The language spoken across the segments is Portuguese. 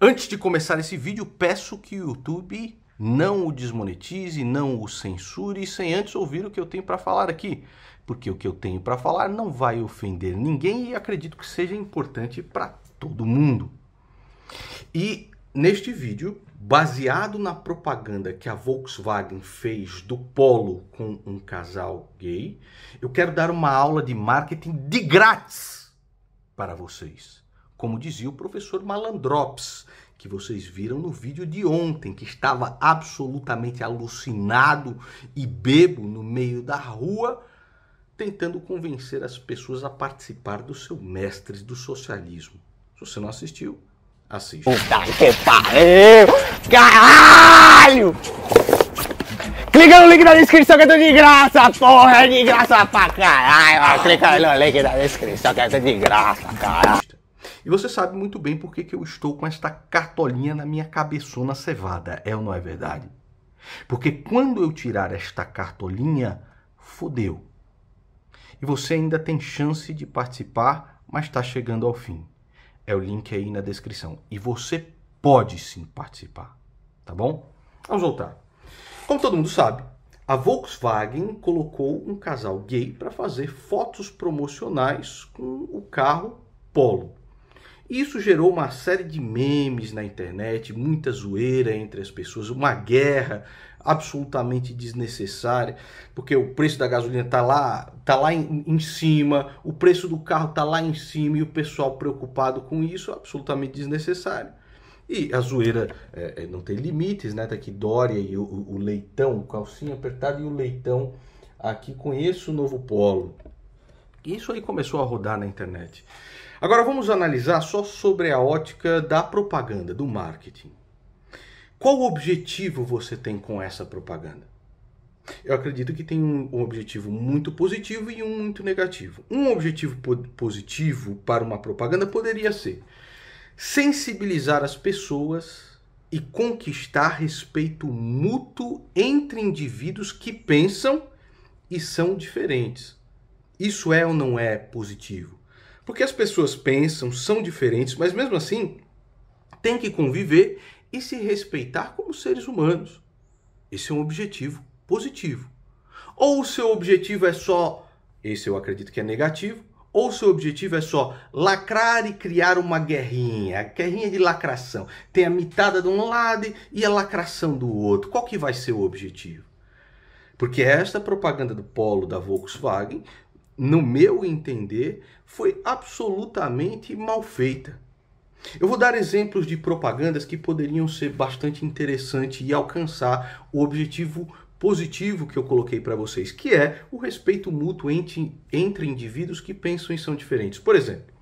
Antes de começar esse vídeo, peço que o YouTube não o desmonetize, não o censure, sem antes ouvir o que eu tenho para falar aqui, porque o que eu tenho para falar não vai ofender ninguém e acredito que seja importante para todo mundo. E neste vídeo, baseado na propaganda que a Volkswagen fez do Polo com um casal gay, eu quero dar uma aula de marketing de grátis para vocês como dizia o professor Malandrops, que vocês viram no vídeo de ontem, que estava absolutamente alucinado e bebo no meio da rua, tentando convencer as pessoas a participar do seu mestre do socialismo. Se você não assistiu, assista. Puta que pariu! Caralho! Clica no link da descrição que é tudo de graça, porra! É de graça pra caralho! Clica no link da descrição que é tudo de graça, caralho! E você sabe muito bem por que, que eu estou com esta cartolinha na minha cabeçona cevada, é ou não é verdade? Porque quando eu tirar esta cartolinha, fodeu. E você ainda tem chance de participar, mas está chegando ao fim. É o link aí na descrição. E você pode sim participar, tá bom? Vamos voltar. Como todo mundo sabe, a Volkswagen colocou um casal gay para fazer fotos promocionais com o carro Polo. Isso gerou uma série de memes na internet, muita zoeira entre as pessoas, uma guerra absolutamente desnecessária, porque o preço da gasolina está lá, tá lá em, em, cima, o preço do carro está lá em cima e o pessoal preocupado com isso, absolutamente desnecessário. E a zoeira é, é não tem limites, né? Tá aqui Dória e o, o leitão, o calcinha apertada e o leitão aqui conheço o novo polo. Isso aí começou a rodar na internet. Agora vamos analisar só sobre a ótica da propaganda, do marketing. Qual objetivo você tem com essa propaganda? Eu acredito que tem um objetivo muito positivo e um muito negativo. Um objetivo positivo para uma propaganda poderia ser sensibilizar as pessoas e conquistar respeito mútuo entre indivíduos que pensam e são diferentes. Isso é ou não é positivo? Porque as pessoas pensam, são diferentes, mas mesmo assim tem que conviver e se respeitar como seres humanos. Esse é um objetivo positivo. Ou o seu objetivo é só, esse eu acredito que é negativo, ou o seu objetivo é só lacrar e criar uma guerrinha, guerrinha de lacração. Tem a mitada de um lado e a lacração do outro. Qual que vai ser o objetivo? Porque esta propaganda do polo da Volkswagen no meu entender, foi absolutamente mal feita. Eu vou dar exemplos de propagandas que poderiam ser bastante interessantes e alcançar o objetivo positivo que eu coloquei para vocês, que é o respeito mútuo entre, entre indivíduos que pensam e são diferentes. Por exemplo,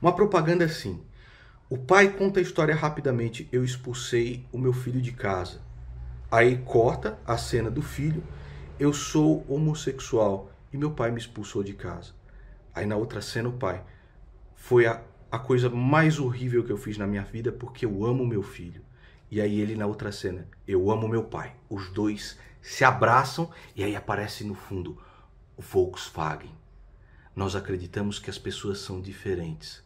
uma propaganda assim: o pai conta a história rapidamente, eu expulsei o meu filho de casa. Aí corta a cena do filho, eu sou homossexual e meu pai me expulsou de casa. Aí na outra cena, o pai. Foi a, a coisa mais horrível que eu fiz na minha vida porque eu amo meu filho. E aí ele na outra cena, eu amo meu pai. Os dois se abraçam e aí aparece no fundo o Volkswagen. Nós acreditamos que as pessoas são diferentes,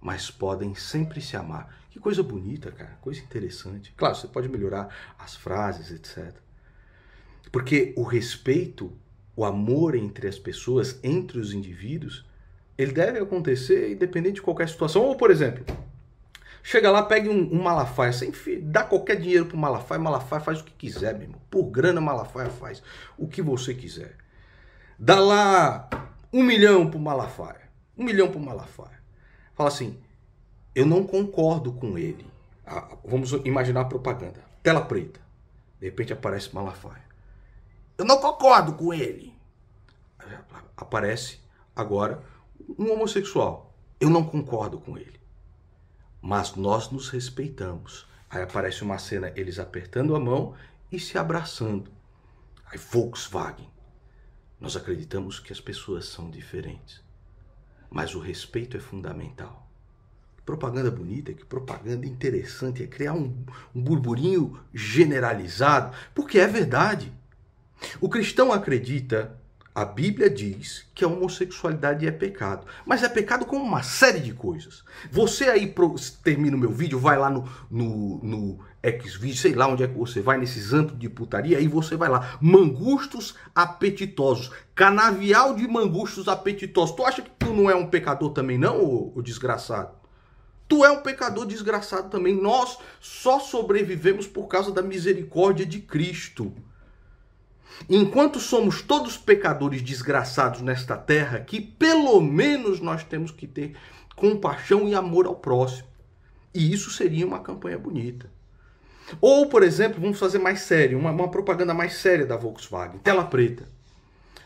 mas podem sempre se amar. Que coisa bonita, cara, coisa interessante. Claro, você pode melhorar as frases, etc. Porque o respeito o amor entre as pessoas, entre os indivíduos, ele deve acontecer independente de qualquer situação. Ou, por exemplo, chega lá, pega um, um Malafaia, sem dá qualquer dinheiro pro Malafaia, Malafaia faz o que quiser, meu irmão. Por grana, Malafaia faz o que você quiser. Dá lá um milhão pro Malafaia. Um milhão pro Malafaia. Fala assim, eu não concordo com ele. Ah, vamos imaginar a propaganda. Tela preta. De repente aparece Malafaia. Eu não concordo com ele. Aparece agora um homossexual. Eu não concordo com ele. Mas nós nos respeitamos. Aí aparece uma cena eles apertando a mão e se abraçando. Aí Volkswagen. Nós acreditamos que as pessoas são diferentes. Mas o respeito é fundamental. Propaganda bonita, que propaganda interessante, é criar um, um burburinho generalizado, porque é verdade. O cristão acredita, a Bíblia diz, que a homossexualidade é pecado. Mas é pecado com uma série de coisas. Você aí termina o meu vídeo, vai lá no, no, no Xvideo, sei lá onde é que você vai, nesses antros de putaria, aí você vai lá. Mangustos apetitosos. Canavial de mangustos apetitosos. Tu acha que tu não é um pecador também não, ô, ô desgraçado? Tu é um pecador desgraçado também. Nós só sobrevivemos por causa da misericórdia de Cristo enquanto somos todos pecadores desgraçados nesta terra que pelo menos nós temos que ter compaixão e amor ao próximo. E isso seria uma campanha bonita. Ou, por exemplo, vamos fazer mais sério, uma, uma propaganda mais séria da Volkswagen, tela preta.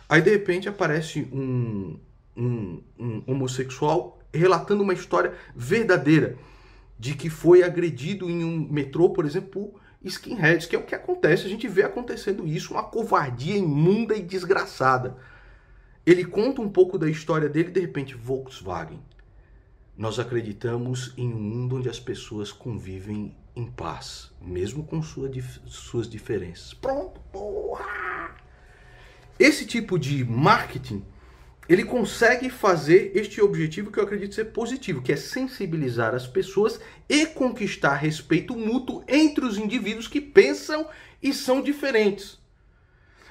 Aí, de repente, aparece um, um, um homossexual relatando uma história verdadeira de que foi agredido em um metrô, por exemplo, por skinheads, que é o que acontece, a gente vê acontecendo isso, uma covardia imunda e desgraçada. Ele conta um pouco da história dele, de repente, Volkswagen. Nós acreditamos em um mundo onde as pessoas convivem em paz, mesmo com sua, suas diferenças. Pronto, porra! Esse tipo de marketing ele consegue fazer este objetivo que eu acredito ser positivo, que é sensibilizar as pessoas e conquistar respeito mútuo entre os indivíduos que pensam e são diferentes.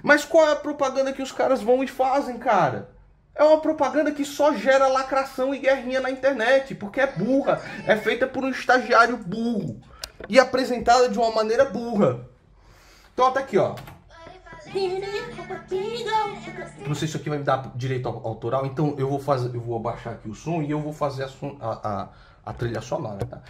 Mas qual é a propaganda que os caras vão e fazem, cara? É uma propaganda que só gera lacração e guerrinha na internet, porque é burra, é feita por um estagiário burro e apresentada de uma maneira burra. Então, até aqui, ó. Não sei se isso aqui vai me dar direito autoral, então eu vou fazer, eu vou abaixar aqui o som e eu vou fazer a, son, a, a, a trilha sonora, né, tá?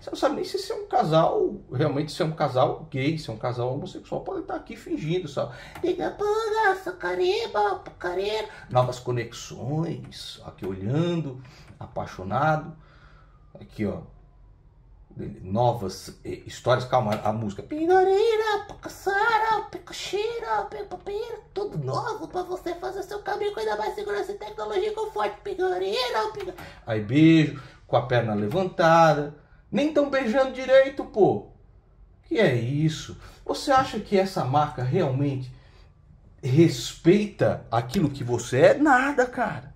Você não sabe nem se esse é um casal, realmente se é um casal gay, se é um casal homossexual, pode estar aqui fingindo só. Novas conexões, aqui olhando, apaixonado, aqui ó novas eh, histórias. Calma, a música. Pinareira, Pucaçara, Picuxira, Pipapira, tudo novo para você fazer seu caminho com ainda mais segurança e tecnologia com forte. Pinareira, Aí beijo, com a perna levantada. Nem tão beijando direito, pô. Que é isso? Você acha que essa marca realmente respeita aquilo que você é? Nada, cara.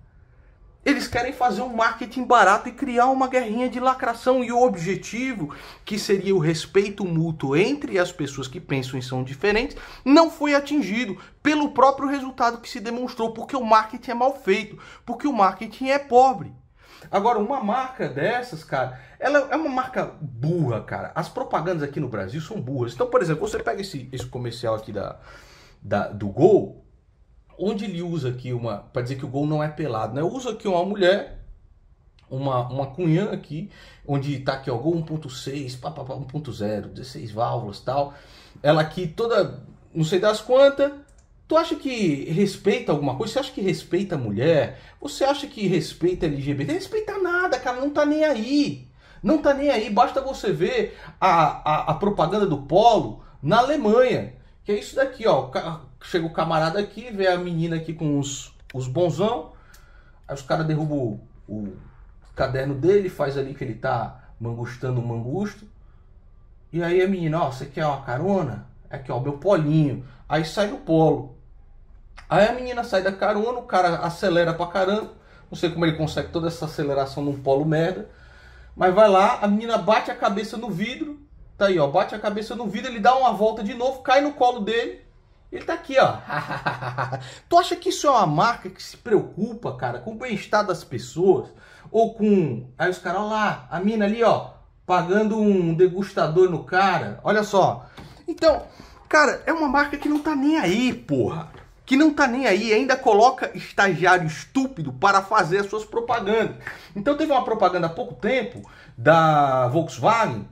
Eles querem fazer um marketing barato e criar uma guerrinha de lacração. E o objetivo, que seria o respeito mútuo entre as pessoas que pensam e são diferentes, não foi atingido pelo próprio resultado que se demonstrou, porque o marketing é mal feito, porque o marketing é pobre. Agora, uma marca dessas, cara, ela é uma marca burra, cara. As propagandas aqui no Brasil são burras. Então, por exemplo, você pega esse, esse comercial aqui da, da do Gol, onde ele usa aqui uma. para dizer que o gol não é pelado, né? Usa aqui uma mulher. Uma, uma cunhã aqui, onde está aqui, ó, gol 1.6, 1.0, 16 válvulas tal. Ela aqui toda, não sei das quantas, Tu acha que respeita alguma coisa? Você acha que respeita a mulher? Você acha que respeita LGBT? Respeita nada, cara, não tá nem aí. Não tá nem aí. Basta você ver a, a, a propaganda do Polo na Alemanha. Que é isso daqui, ó chega o camarada aqui, vê a menina aqui com os, os bonzão, aí os caras derrubam o, o, caderno dele, faz ali que ele tá mangustando o mangusto. E aí a menina, ó, você quer uma carona? É aqui, ó, meu polinho. Aí sai do polo. Aí a menina sai da carona, o cara acelera pra caramba. Não sei como ele consegue toda essa aceleração num polo merda. Mas vai lá, a menina bate a cabeça no vidro. Tá aí, ó, bate a cabeça no vidro, ele dá uma volta de novo, cai no colo dele. Ele tá aqui, ó. tu acha que isso é uma marca que se preocupa, cara, com o bem-estar das pessoas? Ou com... Aí os caras, lá, a mina ali, ó, pagando um degustador no cara. Olha só. Então, cara, é uma marca que não tá nem aí, porra. Que não tá nem aí, ainda coloca estagiário estúpido para fazer as suas propagandas. Então teve uma propaganda há pouco tempo da Volkswagen,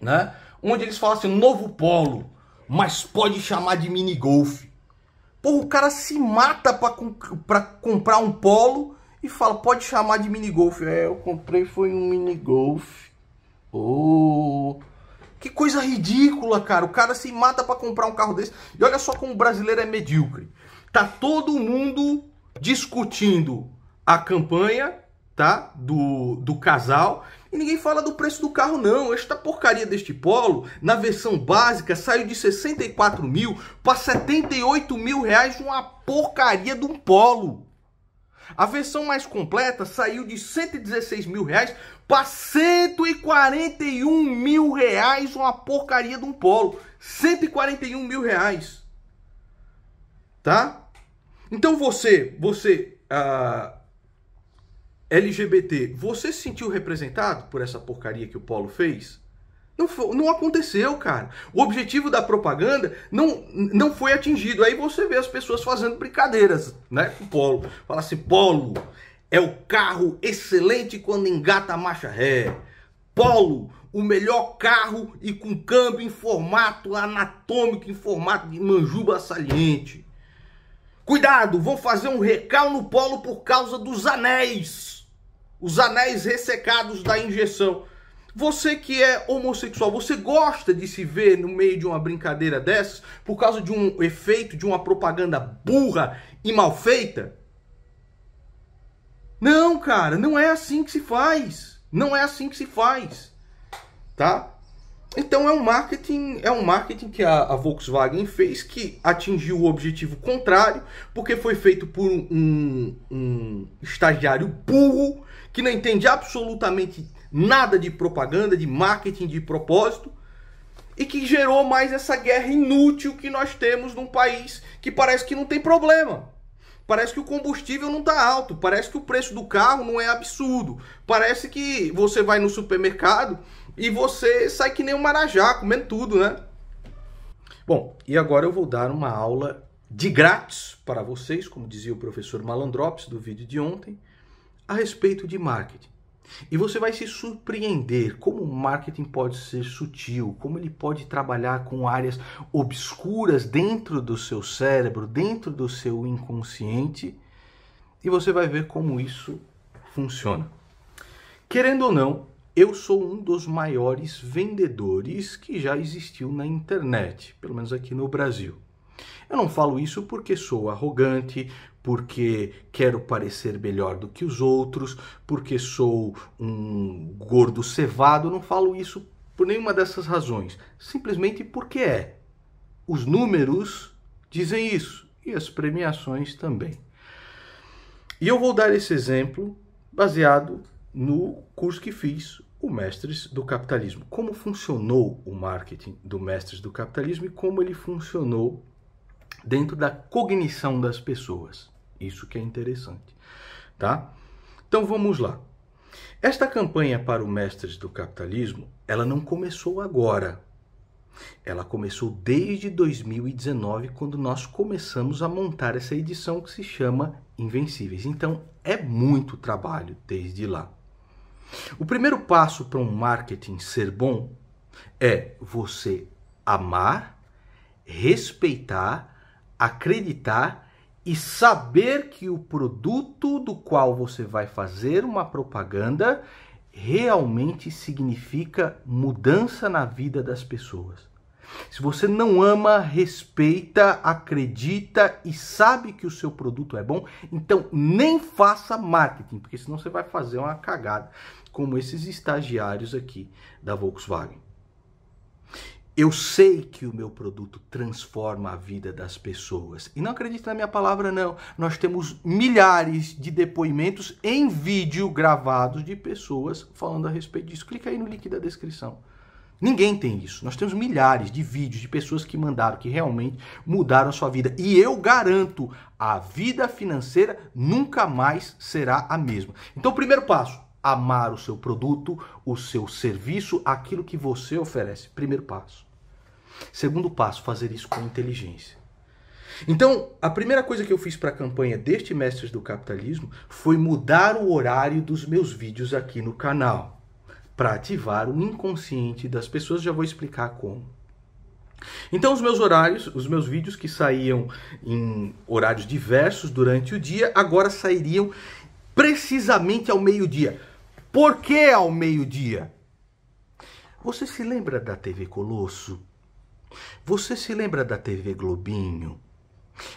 né? Onde eles falam assim, novo Polo mas pode chamar de mini golf. Porra, o cara se mata para comprar um polo e fala, pode chamar de mini golf. É, eu comprei foi um mini golf. Oh, que coisa ridícula, cara. O cara se mata para comprar um carro desse. E olha só como o brasileiro é medíocre. Tá todo mundo discutindo a campanha, tá? Do, do casal e ninguém fala do preço do carro, não. Esta porcaria deste Polo, na versão básica, saiu de 64 mil para 78 mil reais uma porcaria de um Polo. A versão mais completa saiu de 116 mil reais para 141 mil reais uma porcaria de um Polo. 141 mil reais. Tá? Então você, você... Uh LGBT, você se sentiu representado por essa porcaria que o Polo fez? Não, foi, não aconteceu, cara. O objetivo da propaganda não, não foi atingido. Aí você vê as pessoas fazendo brincadeiras, né? Com o Polo. Fala assim: Polo é o carro excelente quando engata a marcha ré. Polo, o melhor carro e com câmbio em formato anatômico, em formato de manjuba saliente. Cuidado, vão fazer um recal no Polo por causa dos anéis os anéis ressecados da injeção. Você que é homossexual, você gosta de se ver no meio de uma brincadeira dessas por causa de um efeito de uma propaganda burra e mal feita? Não, cara, não é assim que se faz. Não é assim que se faz. Tá? Então é um marketing, é um marketing que a, a Volkswagen fez que atingiu o objetivo contrário, porque foi feito por um, um estagiário burro que não entende absolutamente nada de propaganda, de marketing, de propósito, e que gerou mais essa guerra inútil que nós temos num país que parece que não tem problema. Parece que o combustível não está alto, parece que o preço do carro não é absurdo, parece que você vai no supermercado e você sai que nem um marajá, comendo tudo, né? Bom, e agora eu vou dar uma aula de grátis para vocês, como dizia o professor Malandrops do vídeo de ontem, a respeito de marketing. E você vai se surpreender como o marketing pode ser sutil, como ele pode trabalhar com áreas obscuras dentro do seu cérebro, dentro do seu inconsciente, e você vai ver como isso funciona. Querendo ou não, eu sou um dos maiores vendedores que já existiu na internet, pelo menos aqui no Brasil. Eu não falo isso porque sou arrogante, porque quero parecer melhor do que os outros, porque sou um gordo cevado. não falo isso por nenhuma dessas razões. Simplesmente porque é. Os números dizem isso e as premiações também. E eu vou dar esse exemplo baseado no curso que fiz, o Mestres do Capitalismo. Como funcionou o marketing do Mestres do Capitalismo e como ele funcionou dentro da cognição das pessoas. Isso que é interessante, tá? Então vamos lá. Esta campanha para o Mestres do Capitalismo, ela não começou agora. Ela começou desde 2019, quando nós começamos a montar essa edição que se chama Invencíveis. Então, é muito trabalho desde lá. O primeiro passo para um marketing ser bom é você amar, respeitar acreditar e saber que o produto do qual você vai fazer uma propaganda realmente significa mudança na vida das pessoas. Se você não ama, respeita, acredita e sabe que o seu produto é bom, então nem faça marketing, porque senão você vai fazer uma cagada, como esses estagiários aqui da Volkswagen. Eu sei que o meu produto transforma a vida das pessoas. E não acredite na minha palavra, não. Nós temos milhares de depoimentos em vídeo gravados de pessoas falando a respeito disso. Clica aí no link da descrição. Ninguém tem isso. Nós temos milhares de vídeos de pessoas que mandaram, que realmente mudaram a sua vida. E eu garanto, a vida financeira nunca mais será a mesma. Então, primeiro passo: amar o seu produto, o seu serviço, aquilo que você oferece. Primeiro passo. Segundo passo, fazer isso com inteligência. Então, a primeira coisa que eu fiz para a campanha deste Mestres do Capitalismo foi mudar o horário dos meus vídeos aqui no canal, para ativar o inconsciente das pessoas, já vou explicar como. Então, os meus horários, os meus vídeos que saíam em horários diversos durante o dia, agora sairiam precisamente ao meio-dia. Por que ao meio-dia? Você se lembra da TV Colosso? Você se lembra da TV Globinho?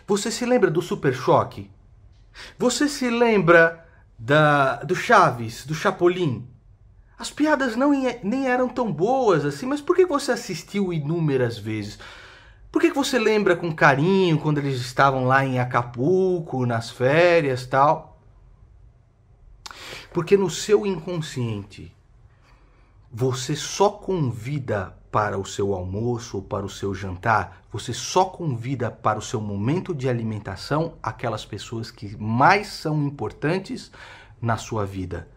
Você se lembra do Super Choque? Você se lembra da, do Chaves, do Chapolin? As piadas não, nem eram tão boas assim, mas por que você assistiu inúmeras vezes? Por que você lembra com carinho quando eles estavam lá em Acapulco, nas férias tal? Porque no seu inconsciente você só convida para o seu almoço ou para o seu jantar, você só convida para o seu momento de alimentação aquelas pessoas que mais são importantes na sua vida.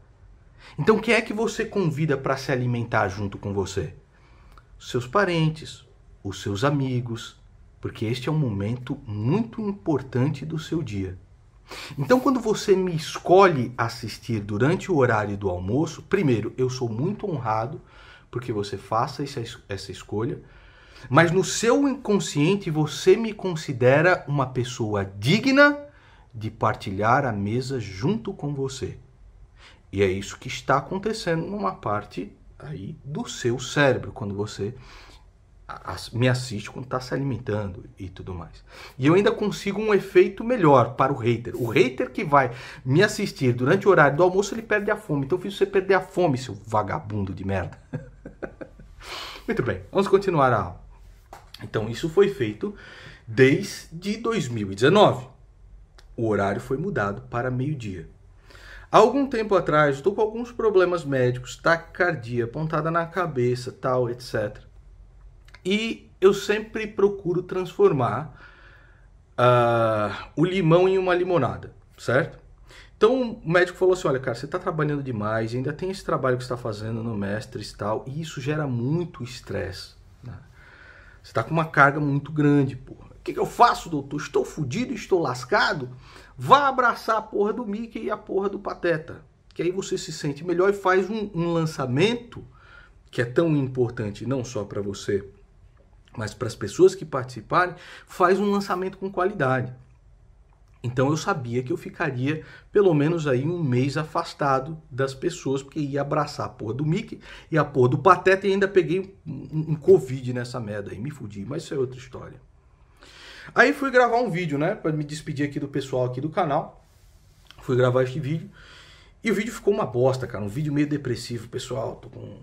Então, quem é que você convida para se alimentar junto com você? Seus parentes, os seus amigos, porque este é um momento muito importante do seu dia. Então, quando você me escolhe assistir durante o horário do almoço, primeiro, eu sou muito honrado porque você faça essa escolha, mas no seu inconsciente você me considera uma pessoa digna de partilhar a mesa junto com você. E é isso que está acontecendo numa parte aí do seu cérebro quando você me assiste quando está se alimentando e tudo mais. E eu ainda consigo um efeito melhor para o hater. O hater que vai me assistir durante o horário do almoço, ele perde a fome. Então eu fiz você perder a fome, seu vagabundo de merda. Muito bem, vamos continuar a aula. Então isso foi feito desde 2019. O horário foi mudado para meio-dia. Há algum tempo atrás, estou com alguns problemas médicos, taquicardia, pontada na cabeça, tal, etc. E eu sempre procuro transformar uh, o limão em uma limonada, certo? Então o médico falou assim: olha, cara, você está trabalhando demais, ainda tem esse trabalho que está fazendo no mestre e tal, e isso gera muito estresse. Né? Você está com uma carga muito grande, porra. O que, que eu faço, doutor? Estou fudido, estou lascado? Vá abraçar a porra do Mickey e a porra do Pateta. Que aí você se sente melhor e faz um, um lançamento que é tão importante não só para você mas para as pessoas que participarem, faz um lançamento com qualidade. Então eu sabia que eu ficaria pelo menos aí um mês afastado das pessoas, porque ia abraçar a porra do Mickey e a porra do Pateta e ainda peguei um, um Covid nessa merda aí, me fudi, mas isso é outra história. Aí fui gravar um vídeo, né, para me despedir aqui do pessoal aqui do canal. Fui gravar este vídeo e o vídeo ficou uma bosta, cara, um vídeo meio depressivo, pessoal, tô com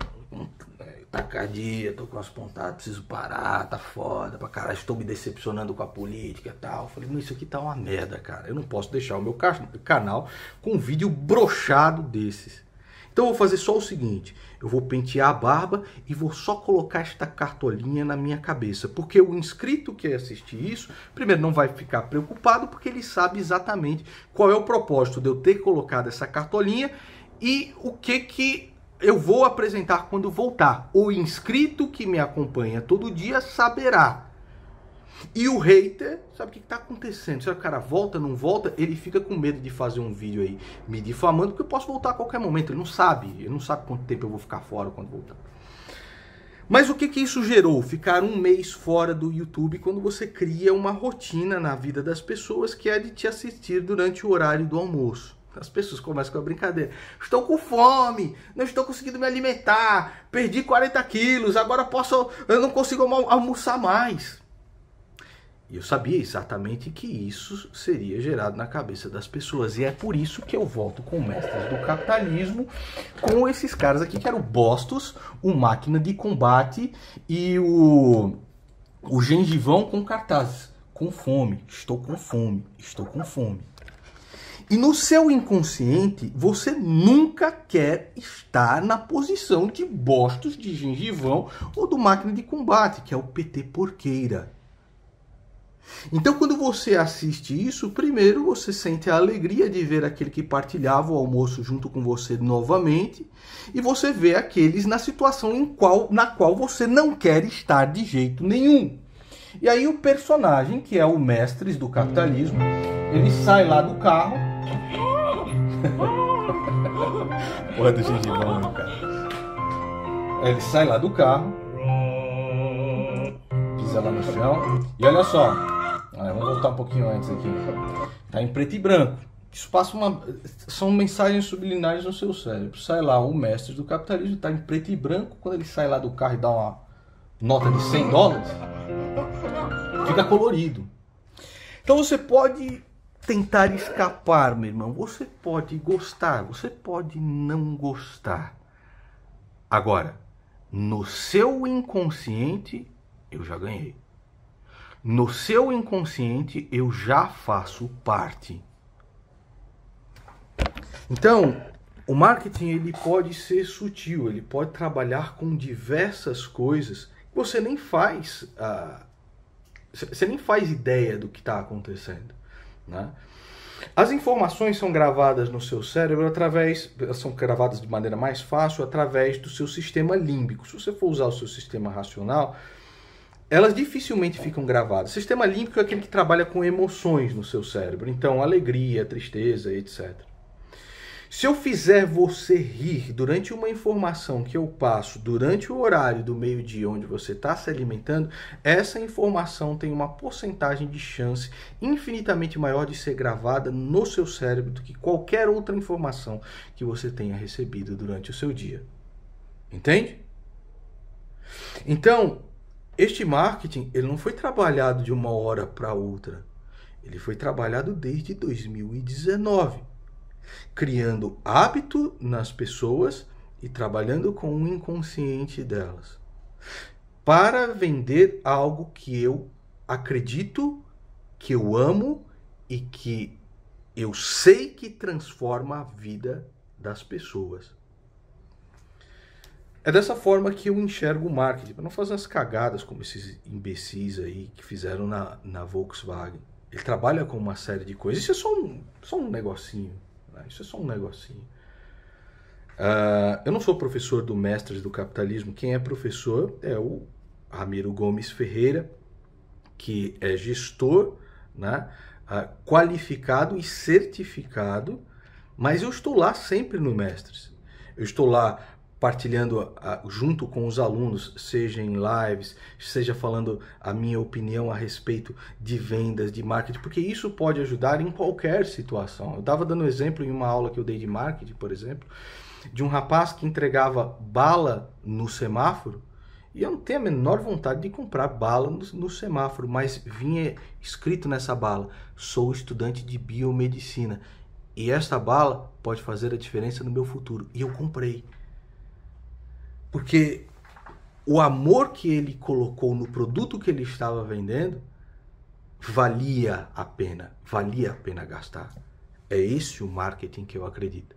é, tacardia, tá tô com as pontadas, preciso parar, tá foda pra caralho, estou me decepcionando com a política e tal. Falei, mas isso aqui tá uma merda, cara. Eu não posso deixar o meu canal com um vídeo brochado desses. Então eu vou fazer só o seguinte, eu vou pentear a barba e vou só colocar esta cartolinha na minha cabeça, porque o inscrito que assistir isso, primeiro não vai ficar preocupado, porque ele sabe exatamente qual é o propósito de eu ter colocado essa cartolinha e o que que eu vou apresentar quando voltar. O inscrito que me acompanha todo dia saberá. E o hater, sabe o que está acontecendo? Será que o cara volta, não volta? Ele fica com medo de fazer um vídeo aí me difamando, porque eu posso voltar a qualquer momento. Ele não sabe, ele não sabe quanto tempo eu vou ficar fora quando voltar. Mas o que, que isso gerou? Ficar um mês fora do YouTube quando você cria uma rotina na vida das pessoas que é de te assistir durante o horário do almoço. As pessoas começam com a brincadeira. Estou com fome, não estou conseguindo me alimentar, perdi 40 quilos, agora posso, eu não consigo almoçar mais. E eu sabia exatamente que isso seria gerado na cabeça das pessoas. E é por isso que eu volto com mestres do capitalismo, com esses caras aqui, que eram o Bostos, o Máquina de Combate e o, o Gengivão com cartazes. Com fome, estou com fome, estou com fome. E no seu inconsciente, você nunca quer estar na posição de bostos de gengivão ou do máquina de combate, que é o PT porqueira. Então, quando você assiste isso, primeiro você sente a alegria de ver aquele que partilhava o almoço junto com você novamente, e você vê aqueles na situação em qual, na qual você não quer estar de jeito nenhum. E aí o personagem, que é o mestres do capitalismo, ele sai lá do carro Porra do gengivão, né, cara. ele sai lá do carro. Pisa lá no chão. E olha só. Ah, vamos voltar um pouquinho antes aqui. Tá em preto e branco. Isso passa uma. São mensagens subliminares no seu cérebro. Sai lá o mestre do capitalismo, tá em preto e branco. Quando ele sai lá do carro e dá uma nota de 100 dólares, fica colorido. Então você pode tentar escapar, meu irmão. Você pode gostar, você pode não gostar. Agora, no seu inconsciente, eu já ganhei. No seu inconsciente, eu já faço parte. Então, o marketing ele pode ser sutil, ele pode trabalhar com diversas coisas que você nem faz, ah, você nem faz ideia do que está acontecendo. Né? As informações são gravadas no seu cérebro através, são gravadas de maneira mais fácil através do seu sistema límbico. Se você for usar o seu sistema racional, elas dificilmente ficam gravadas. O sistema límbico é aquele que trabalha com emoções no seu cérebro, então alegria, tristeza, etc. Se eu fizer você rir durante uma informação que eu passo durante o horário do meio-dia onde você está se alimentando, essa informação tem uma porcentagem de chance infinitamente maior de ser gravada no seu cérebro do que qualquer outra informação que você tenha recebido durante o seu dia. Entende? Então, este marketing ele não foi trabalhado de uma hora para outra. Ele foi trabalhado desde 2019 criando hábito nas pessoas e trabalhando com o inconsciente delas para vender algo que eu acredito, que eu amo e que eu sei que transforma a vida das pessoas. É dessa forma que eu enxergo o marketing, para não fazer as cagadas como esses imbecis aí que fizeram na, na Volkswagen. Ele trabalha com uma série de coisas. Isso é só um, só um negocinho. Ah, isso é só um negocinho. Ah, eu não sou professor do Mestres do Capitalismo. Quem é professor é o Ramiro Gomes Ferreira, que é gestor, né? Ah, qualificado e certificado, mas eu estou lá sempre no Mestres. Eu estou lá partilhando junto com os alunos, seja em lives, seja falando a minha opinião a respeito de vendas, de marketing, porque isso pode ajudar em qualquer situação. Eu estava dando exemplo em uma aula que eu dei de marketing, por exemplo, de um rapaz que entregava bala no semáforo. E eu não tenho a menor vontade de comprar bala no, no semáforo, mas vinha escrito nessa bala: sou estudante de biomedicina e esta bala pode fazer a diferença no meu futuro. E eu comprei. Porque o amor que ele colocou no produto que ele estava vendendo valia a pena, valia a pena gastar. É esse o marketing que eu acredito.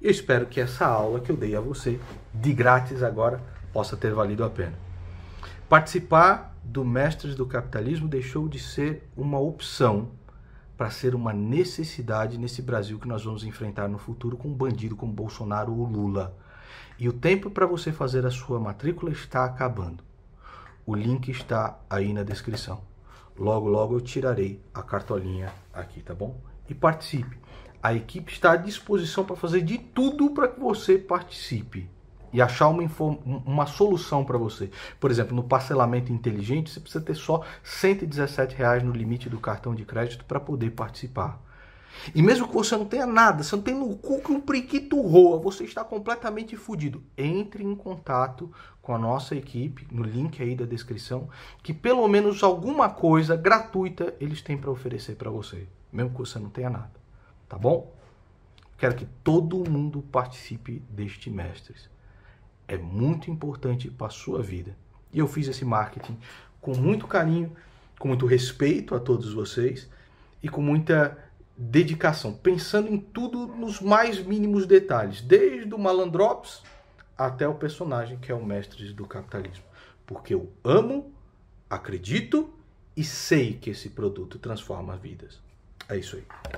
Eu espero que essa aula que eu dei a você de grátis agora possa ter valido a pena. Participar do Mestres do Capitalismo deixou de ser uma opção para ser uma necessidade nesse Brasil que nós vamos enfrentar no futuro com um bandido como Bolsonaro ou Lula. E o tempo para você fazer a sua matrícula está acabando. O link está aí na descrição. Logo, logo eu tirarei a cartolinha aqui, tá bom? E participe. A equipe está à disposição para fazer de tudo para que você participe e achar uma, uma solução para você. Por exemplo, no parcelamento inteligente, você precisa ter só R$ 117 reais no limite do cartão de crédito para poder participar. E mesmo que você não tenha nada, você não tem no cu que um priquito roa, você está completamente fudido. Entre em contato com a nossa equipe, no link aí da descrição, que pelo menos alguma coisa gratuita eles têm para oferecer para você, mesmo que você não tenha nada. Tá bom? Quero que todo mundo participe deste Mestres. É muito importante para a sua vida. E eu fiz esse marketing com muito carinho, com muito respeito a todos vocês e com muita dedicação, pensando em tudo nos mais mínimos detalhes, desde o malandrops até o personagem que é o mestre do capitalismo. Porque eu amo, acredito e sei que esse produto transforma vidas. É isso aí.